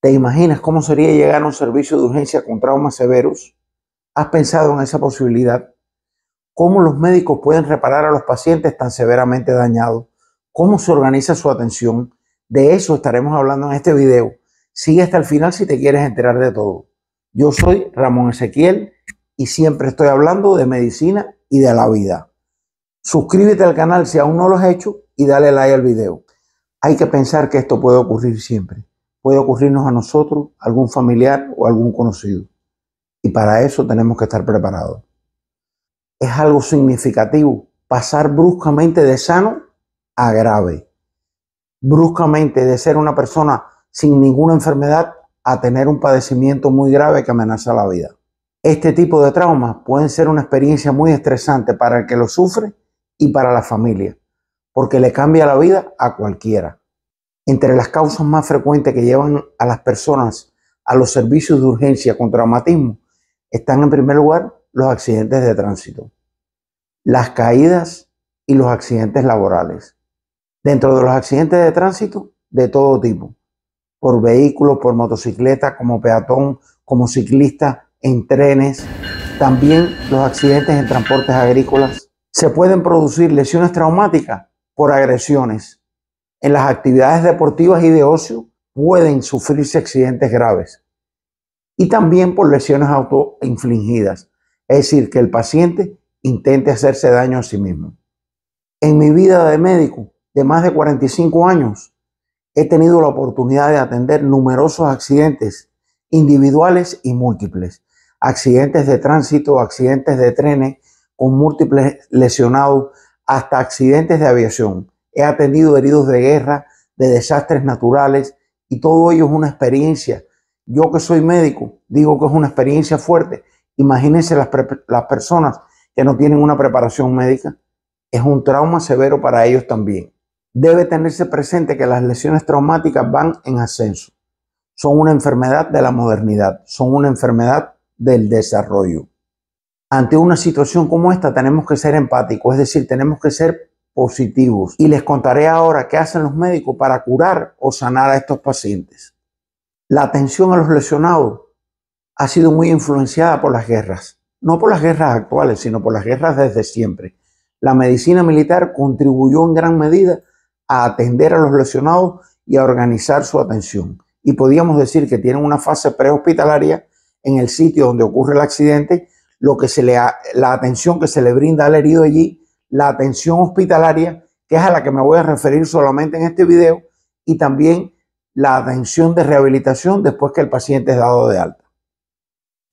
¿Te imaginas cómo sería llegar a un servicio de urgencia con traumas severos? ¿Has pensado en esa posibilidad? ¿Cómo los médicos pueden reparar a los pacientes tan severamente dañados? ¿Cómo se organiza su atención? De eso estaremos hablando en este video. Sigue hasta el final si te quieres enterar de todo. Yo soy Ramón Ezequiel y siempre estoy hablando de medicina y de la vida. Suscríbete al canal si aún no lo has hecho y dale like al video. Hay que pensar que esto puede ocurrir siempre puede ocurrirnos a nosotros, algún familiar o algún conocido. Y para eso tenemos que estar preparados. Es algo significativo pasar bruscamente de sano a grave. Bruscamente de ser una persona sin ninguna enfermedad a tener un padecimiento muy grave que amenaza la vida. Este tipo de traumas pueden ser una experiencia muy estresante para el que lo sufre y para la familia, porque le cambia la vida a cualquiera. Entre las causas más frecuentes que llevan a las personas a los servicios de urgencia con traumatismo están en primer lugar los accidentes de tránsito, las caídas y los accidentes laborales. Dentro de los accidentes de tránsito, de todo tipo, por vehículo, por motocicleta, como peatón, como ciclista, en trenes, también los accidentes en transportes agrícolas. Se pueden producir lesiones traumáticas por agresiones, en las actividades deportivas y de ocio pueden sufrirse accidentes graves y también por lesiones autoinfligidas, es decir, que el paciente intente hacerse daño a sí mismo. En mi vida de médico de más de 45 años, he tenido la oportunidad de atender numerosos accidentes individuales y múltiples, accidentes de tránsito, accidentes de trenes con múltiples lesionados, hasta accidentes de aviación he atendido heridos de guerra, de desastres naturales y todo ello es una experiencia. Yo que soy médico, digo que es una experiencia fuerte. Imagínense las, las personas que no tienen una preparación médica. Es un trauma severo para ellos también. Debe tenerse presente que las lesiones traumáticas van en ascenso. Son una enfermedad de la modernidad, son una enfermedad del desarrollo. Ante una situación como esta tenemos que ser empáticos, es decir, tenemos que ser positivos. Y les contaré ahora qué hacen los médicos para curar o sanar a estos pacientes. La atención a los lesionados ha sido muy influenciada por las guerras, no por las guerras actuales, sino por las guerras desde siempre. La medicina militar contribuyó en gran medida a atender a los lesionados y a organizar su atención. Y podíamos decir que tienen una fase prehospitalaria en el sitio donde ocurre el accidente, lo que se le la atención que se le brinda al herido allí la atención hospitalaria, que es a la que me voy a referir solamente en este video, y también la atención de rehabilitación después que el paciente es dado de alta.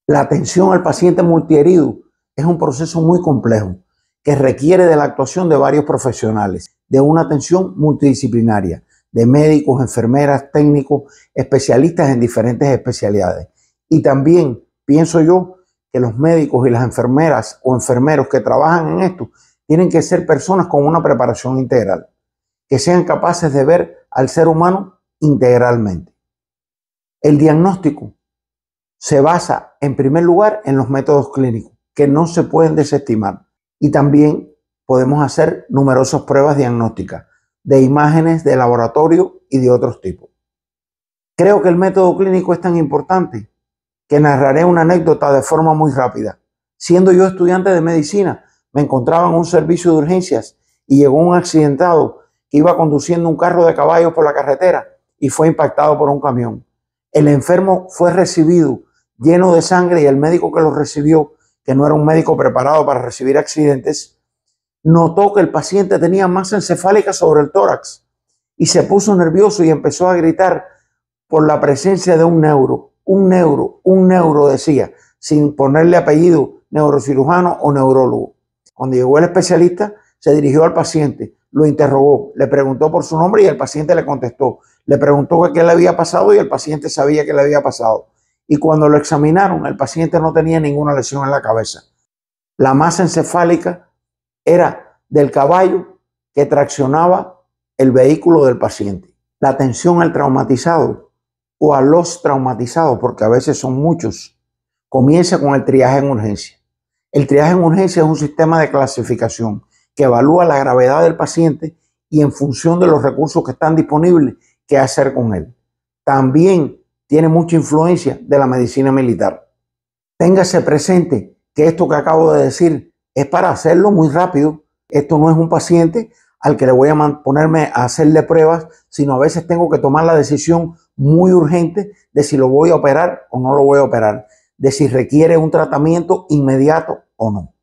La atención al paciente multiherido es un proceso muy complejo que requiere de la actuación de varios profesionales, de una atención multidisciplinaria, de médicos, enfermeras, técnicos, especialistas en diferentes especialidades. Y también pienso yo que los médicos y las enfermeras o enfermeros que trabajan en esto tienen que ser personas con una preparación integral, que sean capaces de ver al ser humano integralmente. El diagnóstico se basa en primer lugar en los métodos clínicos, que no se pueden desestimar. Y también podemos hacer numerosas pruebas diagnósticas de imágenes de laboratorio y de otros tipos. Creo que el método clínico es tan importante que narraré una anécdota de forma muy rápida. Siendo yo estudiante de medicina, me encontraba en un servicio de urgencias y llegó un accidentado que iba conduciendo un carro de caballos por la carretera y fue impactado por un camión. El enfermo fue recibido lleno de sangre y el médico que lo recibió, que no era un médico preparado para recibir accidentes, notó que el paciente tenía masa encefálica sobre el tórax y se puso nervioso y empezó a gritar por la presencia de un neuro, un neuro, un neuro, decía, sin ponerle apellido neurocirujano o neurólogo. Cuando llegó el especialista, se dirigió al paciente, lo interrogó, le preguntó por su nombre y el paciente le contestó. Le preguntó qué le había pasado y el paciente sabía qué le había pasado. Y cuando lo examinaron, el paciente no tenía ninguna lesión en la cabeza. La masa encefálica era del caballo que traccionaba el vehículo del paciente. La atención al traumatizado o a los traumatizados, porque a veces son muchos, comienza con el triaje en urgencia. El triaje en urgencia es un sistema de clasificación que evalúa la gravedad del paciente y en función de los recursos que están disponibles, qué hacer con él. También tiene mucha influencia de la medicina militar. Téngase presente que esto que acabo de decir es para hacerlo muy rápido. Esto no es un paciente al que le voy a ponerme a hacerle pruebas, sino a veces tengo que tomar la decisión muy urgente de si lo voy a operar o no lo voy a operar de si requiere un tratamiento inmediato o no.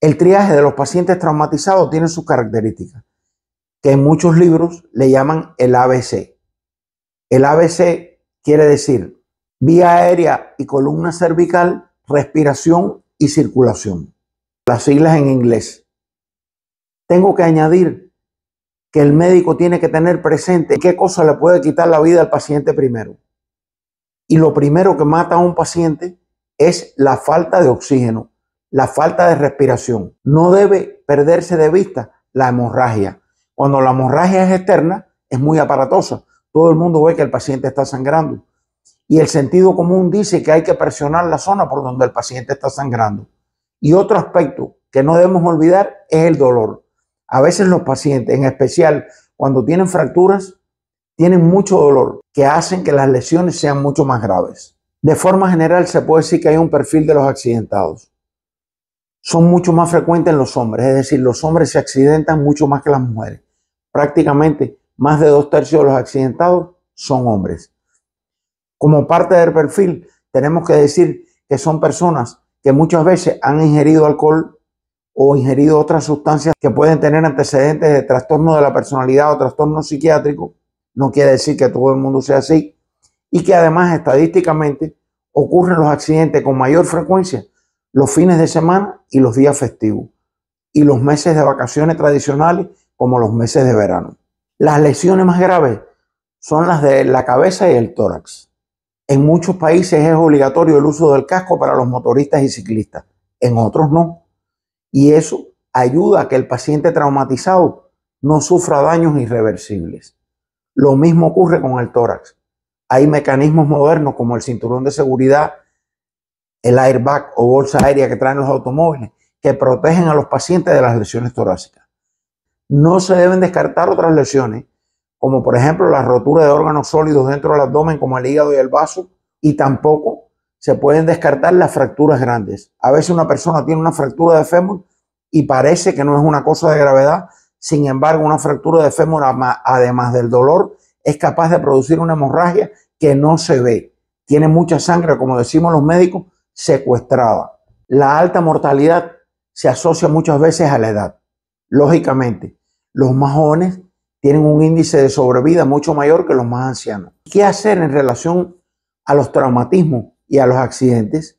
El triaje de los pacientes traumatizados tiene sus características, que en muchos libros le llaman el ABC. El ABC quiere decir vía aérea y columna cervical, respiración y circulación. Las siglas en inglés. Tengo que añadir que el médico tiene que tener presente qué cosa le puede quitar la vida al paciente primero. Y lo primero que mata a un paciente es la falta de oxígeno, la falta de respiración. No debe perderse de vista la hemorragia. Cuando la hemorragia es externa, es muy aparatosa. Todo el mundo ve que el paciente está sangrando. Y el sentido común dice que hay que presionar la zona por donde el paciente está sangrando. Y otro aspecto que no debemos olvidar es el dolor. A veces los pacientes, en especial cuando tienen fracturas, tienen mucho dolor que hacen que las lesiones sean mucho más graves. De forma general se puede decir que hay un perfil de los accidentados. Son mucho más frecuentes en los hombres, es decir, los hombres se accidentan mucho más que las mujeres. Prácticamente más de dos tercios de los accidentados son hombres. Como parte del perfil, tenemos que decir que son personas que muchas veces han ingerido alcohol o ingerido otras sustancias que pueden tener antecedentes de trastorno de la personalidad o trastorno psiquiátrico no quiere decir que todo el mundo sea así. Y que además estadísticamente ocurren los accidentes con mayor frecuencia los fines de semana y los días festivos. Y los meses de vacaciones tradicionales como los meses de verano. Las lesiones más graves son las de la cabeza y el tórax. En muchos países es obligatorio el uso del casco para los motoristas y ciclistas, en otros no. Y eso ayuda a que el paciente traumatizado no sufra daños irreversibles. Lo mismo ocurre con el tórax. Hay mecanismos modernos como el cinturón de seguridad, el airbag o bolsa aérea que traen los automóviles que protegen a los pacientes de las lesiones torácicas. No se deben descartar otras lesiones, como por ejemplo la rotura de órganos sólidos dentro del abdomen como el hígado y el vaso, y tampoco se pueden descartar las fracturas grandes. A veces una persona tiene una fractura de fémur y parece que no es una cosa de gravedad, sin embargo, una fractura de fémur, además del dolor, es capaz de producir una hemorragia que no se ve. Tiene mucha sangre, como decimos los médicos, secuestrada. La alta mortalidad se asocia muchas veces a la edad. Lógicamente, los más jóvenes tienen un índice de sobrevida mucho mayor que los más ancianos. ¿Qué hacer en relación a los traumatismos y a los accidentes?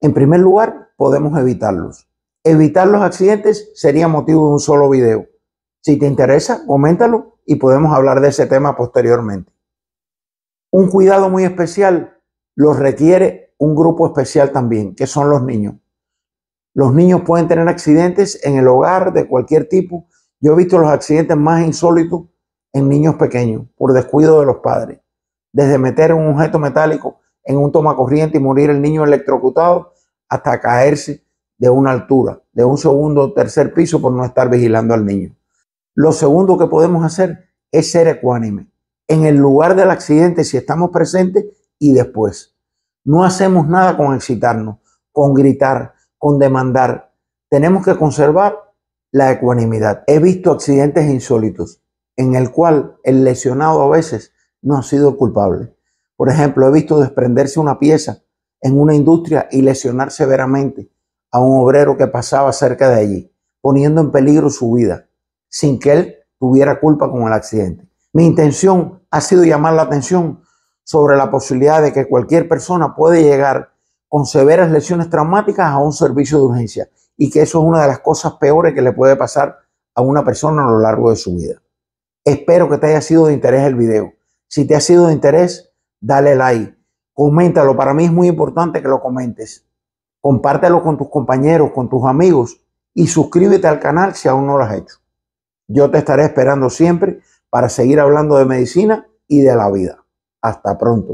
En primer lugar, podemos evitarlos. Evitar los accidentes sería motivo de un solo video. Si te interesa, coméntalo y podemos hablar de ese tema posteriormente. Un cuidado muy especial lo requiere un grupo especial también, que son los niños. Los niños pueden tener accidentes en el hogar de cualquier tipo. Yo he visto los accidentes más insólitos en niños pequeños por descuido de los padres. Desde meter un objeto metálico en un toma corriente y morir el niño electrocutado hasta caerse de una altura, de un segundo o tercer piso por no estar vigilando al niño. Lo segundo que podemos hacer es ser ecuánime. En el lugar del accidente, si estamos presentes y después. No hacemos nada con excitarnos, con gritar, con demandar. Tenemos que conservar la ecuanimidad. He visto accidentes insólitos en el cual el lesionado a veces no ha sido culpable. Por ejemplo, he visto desprenderse una pieza en una industria y lesionar severamente a un obrero que pasaba cerca de allí, poniendo en peligro su vida sin que él tuviera culpa con el accidente. Mi intención ha sido llamar la atención sobre la posibilidad de que cualquier persona puede llegar con severas lesiones traumáticas a un servicio de urgencia y que eso es una de las cosas peores que le puede pasar a una persona a lo largo de su vida. Espero que te haya sido de interés el video. Si te ha sido de interés, dale like, coméntalo. Para mí es muy importante que lo comentes. Compártelo con tus compañeros, con tus amigos y suscríbete al canal si aún no lo has hecho. Yo te estaré esperando siempre para seguir hablando de medicina y de la vida. Hasta pronto.